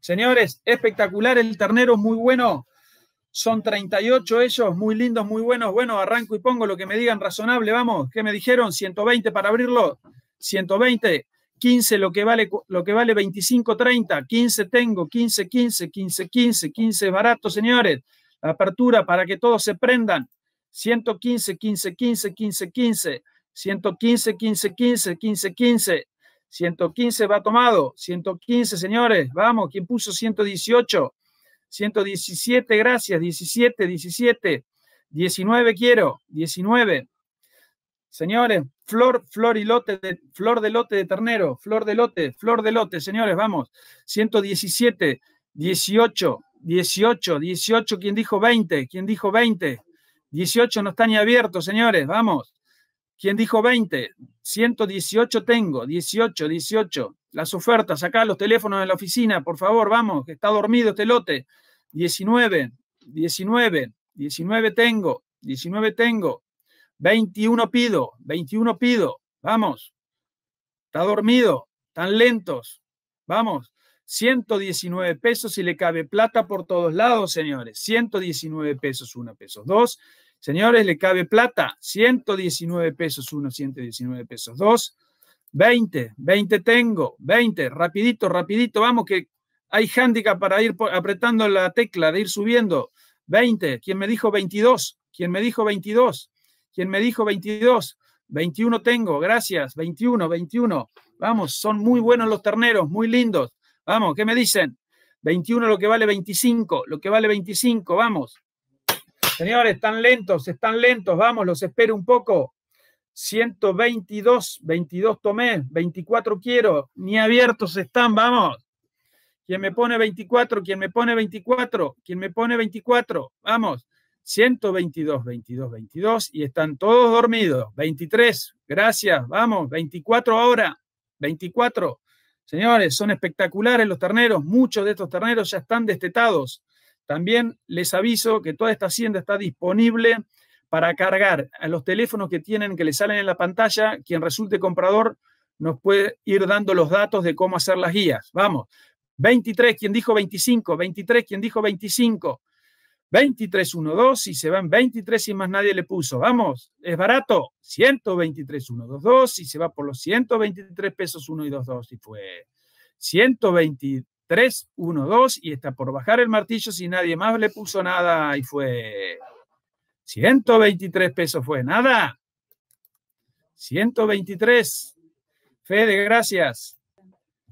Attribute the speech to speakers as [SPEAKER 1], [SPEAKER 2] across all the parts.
[SPEAKER 1] Señores, espectacular el ternero, muy bueno. Son 38 ellos, muy lindos, muy buenos. Bueno, arranco y pongo lo que me digan razonable, vamos. ¿Qué me dijeron? 120 para abrirlo. 120, 15 lo que vale lo que vale 25 30, 15 tengo, 15 15, 15 15, 15 es barato, señores. apertura para que todos se prendan. 115 15 15 15 15, 115 15 15 15 15. 115 va tomado, 115 señores, vamos, ¿quién puso 118? 117, gracias, 17, 17, 19 quiero, 19. Señores, flor, flor y lote, de, flor de lote de ternero, flor de lote, flor de lote, señores, vamos, 117, 18, 18, 18, ¿quién dijo 20? ¿Quién dijo 20? 18 no está ni abierto, señores, vamos. ¿Quién dijo 20? 118 tengo, 18, 18. Las ofertas, acá los teléfonos de la oficina, por favor, vamos, que está dormido este lote. 19, 19, 19 tengo, 19 tengo, 21 pido, 21 pido, vamos. Está dormido, tan lentos, vamos. 119 pesos y le cabe plata por todos lados, señores. 119 pesos, 1 pesos, 2 Señores, le cabe plata, 119 pesos uno, 119 pesos dos, 20, 20 tengo, 20, rapidito, rapidito, vamos que hay hándicap para ir apretando la tecla, de ir subiendo, 20, ¿quién me dijo 22, ¿Quién me dijo 22, ¿Quién me dijo 22, 21 tengo, gracias, 21, 21, vamos, son muy buenos los terneros, muy lindos, vamos, ¿qué me dicen? 21 lo que vale 25, lo que vale 25, vamos, Señores, están lentos, están lentos, vamos, los espero un poco. 122, 22 tomé, 24 quiero, ni abiertos están, vamos. ¿Quién me pone 24, ¿Quién me pone 24, ¿Quién me pone 24, vamos. 122, 22, 22 y están todos dormidos. 23, gracias, vamos, 24 ahora, 24. Señores, son espectaculares los terneros, muchos de estos terneros ya están destetados. También les aviso que toda esta hacienda está disponible para cargar a los teléfonos que tienen, que le salen en la pantalla. Quien resulte comprador nos puede ir dando los datos de cómo hacer las guías. Vamos, 23, quien dijo 25, 23, quien dijo 25, 23, 1, 2, y se van 23 y más nadie le puso. Vamos, es barato, 123, 1, 2, 2, y se va por los 123 pesos 1 y 2, 2, y fue 120, 3, 1, 2 y está por bajar el martillo si nadie más le puso nada y fue 123 pesos fue nada. 123. Fede, gracias.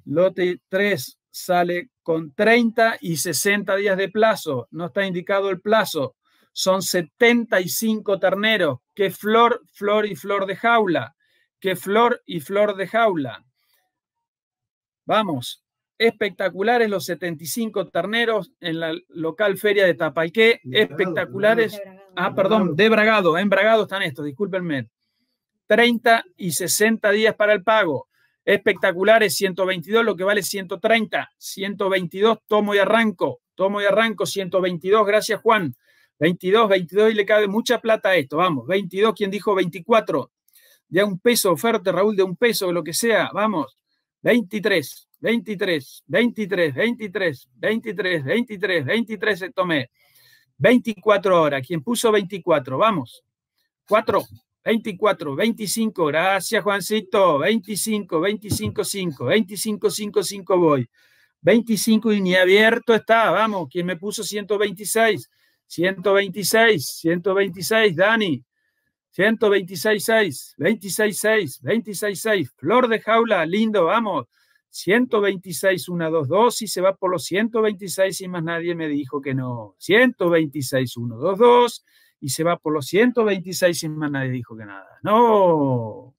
[SPEAKER 1] Lote 3 sale con 30 y 60 días de plazo. No está indicado el plazo. Son 75 terneros. Qué flor, flor y flor de jaula. Qué flor y flor de jaula. Vamos, espectaculares los 75 terneros en la local feria de Tapalqué, espectaculares. ah, perdón, de Bragado, en Bragado están estos, discúlpenme. 30 y 60 días para el pago. Espectaculares, 122, lo que vale 130, 122, tomo y arranco, tomo y arranco, 122, gracias Juan. 22, 22 y le cabe mucha plata a esto, vamos, 22, quien dijo 24? ya un peso, oferta, Raúl, de un peso, lo que sea, vamos, 23, 23, 23, 23, 23, 23, 23 se tomé. 24 horas. Quien puso 24, vamos. 4, 24, 25. Gracias, Juancito. 25, 25, 5. 25, 5, 5 voy. 25 y ni abierto está. Vamos. Quien me puso 126. 126, 126, Dani. 126, 6. 26, 6. 26, 6. Flor de jaula, lindo, vamos. 126, 1, 2, 2 y se va por los 126 y más nadie me dijo que no. 126, 1, 2, 2 y se va por los 126 sin más nadie dijo que nada. No.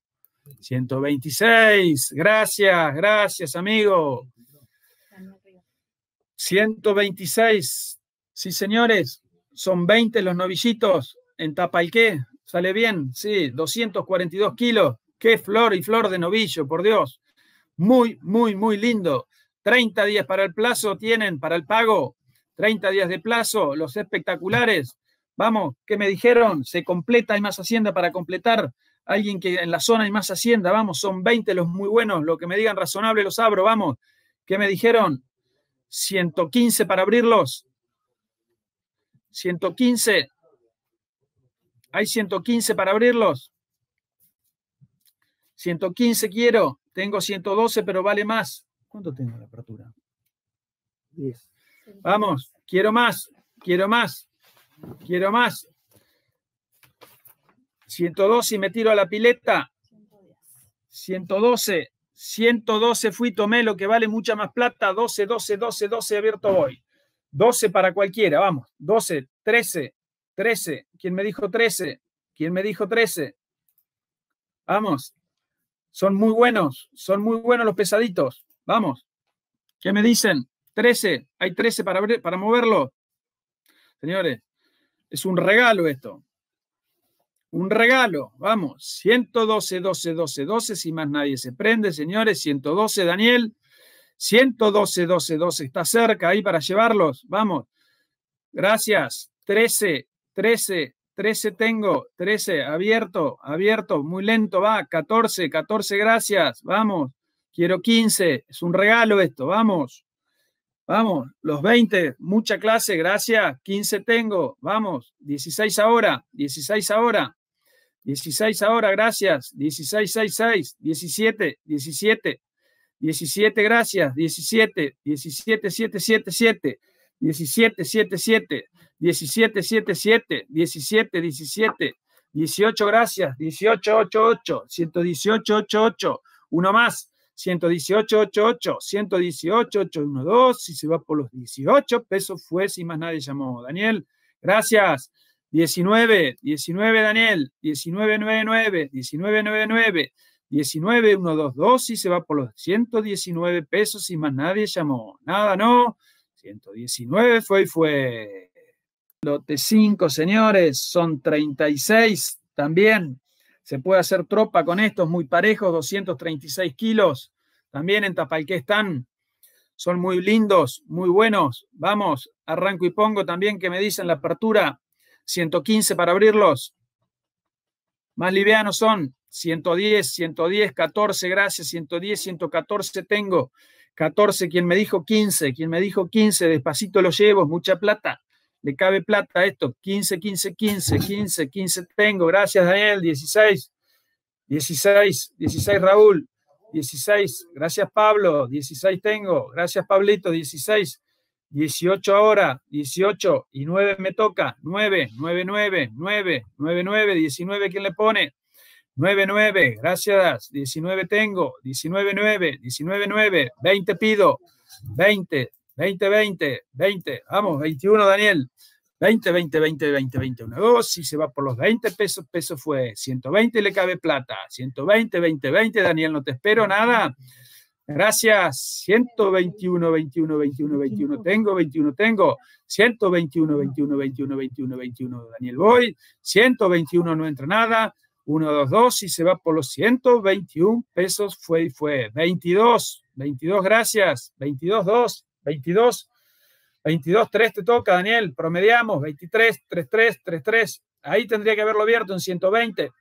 [SPEAKER 1] 126. Gracias, gracias, amigo. 126. Sí, señores. Son 20 los novillitos en Tapalqué. ¿Sale bien? Sí, 242 kilos. Qué flor y flor de novillo, por Dios muy, muy, muy lindo. 30 días para el plazo tienen, para el pago. 30 días de plazo, los espectaculares. Vamos, ¿qué me dijeron? Se completa, hay más hacienda para completar. Alguien que en la zona hay más hacienda, vamos, son 20 los muy buenos. Lo que me digan razonable los abro, vamos. ¿Qué me dijeron? 115 para abrirlos. 115. Hay 115 para abrirlos. 115 quiero. Tengo 112, pero vale más. ¿Cuánto tengo la apertura? 10. Vamos, quiero más, quiero más, quiero más. 112 y me tiro a la pileta. 112, 112 fui, tomé lo que vale mucha más plata. 12, 12, 12, 12, abierto hoy. 12 para cualquiera, vamos. 12, 13, 13. ¿Quién me dijo 13? ¿Quién me dijo 13? Vamos. Son muy buenos, son muy buenos los pesaditos. Vamos. ¿Qué me dicen? 13, hay 13 para, para moverlo. Señores, es un regalo esto. Un regalo, vamos. 112, 12, 12, 12, si más nadie se prende, señores. 112, Daniel. 112, 12, 12, está cerca ahí para llevarlos. Vamos. Gracias. 13, 13, 13 tengo, 13, abierto, abierto, muy lento, va, 14, 14, gracias, vamos, quiero 15, es un regalo esto, vamos, vamos, los 20, mucha clase, gracias, 15 tengo, vamos, 16 ahora, 16 ahora, 16 ahora, gracias, 16, 6, 6, 17, 17, 17, gracias, 17, 17, 7, 7, 7, 17, 7, 7, 17, 7, 7, 17, 17, 18, gracias, 18, 8, 8, 118, 8, 8, uno más, 118, 8, 8, 118, 8, 1, 2, Si se va por los 18 pesos fue, si más nadie llamó. Daniel, gracias. 19, 19, Daniel, 19, 9, 9, 19, 9, 9, 19, 1, 2, 2, y se va por los 119 pesos, y más nadie llamó. Nada, no. 119 fue y fue. Lote 5, señores, son 36 también. Se puede hacer tropa con estos muy parejos, 236 kilos. También en Tapalqué están. Son muy lindos, muy buenos. Vamos, arranco y pongo también que me dicen la apertura. 115 para abrirlos. Más livianos son 110, 110, 14, gracias, 110, 114 tengo. 14, quien me dijo 15, quien me dijo 15, despacito los llevo, mucha plata le cabe plata a esto, 15, 15, 15, 15, 15 tengo, gracias Daniel, 16, 16, 16 Raúl, 16, gracias Pablo, 16 tengo, gracias Pablito, 16, 18 ahora, 18 y 9 me toca, 9, 9, 9, 9, 9, 9, 19, ¿quién le pone? 9, 9, gracias, 19 tengo, 19, 9, 19, 9, 20 pido, 20, 20, 20, 20, vamos, 21, Daniel. 20, 20, 20, 20, 21. 2, si se va por los 20 pesos, pesos fue. 120 le cabe plata. 120, 20, 20. Daniel, no te espero nada. Gracias. 121, 21, 21, 21. Tengo, 21, tengo. 121, 21, 21, 21, 21. Daniel, voy. 121, no entra nada. 1, 2, 2. Y se va por los 121 pesos. Fue y fue. 22, 22, gracias. 22, 2. 22. 22, 3 te toca, Daniel. Promediamos. 23, 33, 3, Ahí tendría que haberlo abierto en 120.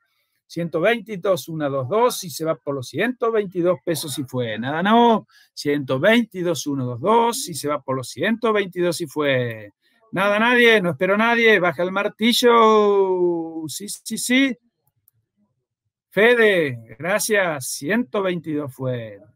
[SPEAKER 1] 122, 1, 2, 2 y se va por los 122 pesos y fue. Nada, no. 122, 1, 2, 2 y se va por los 122 y fue. Nada, nadie, no espero nadie. Baja el martillo. Sí, sí, sí. Fede, gracias. 122 fue.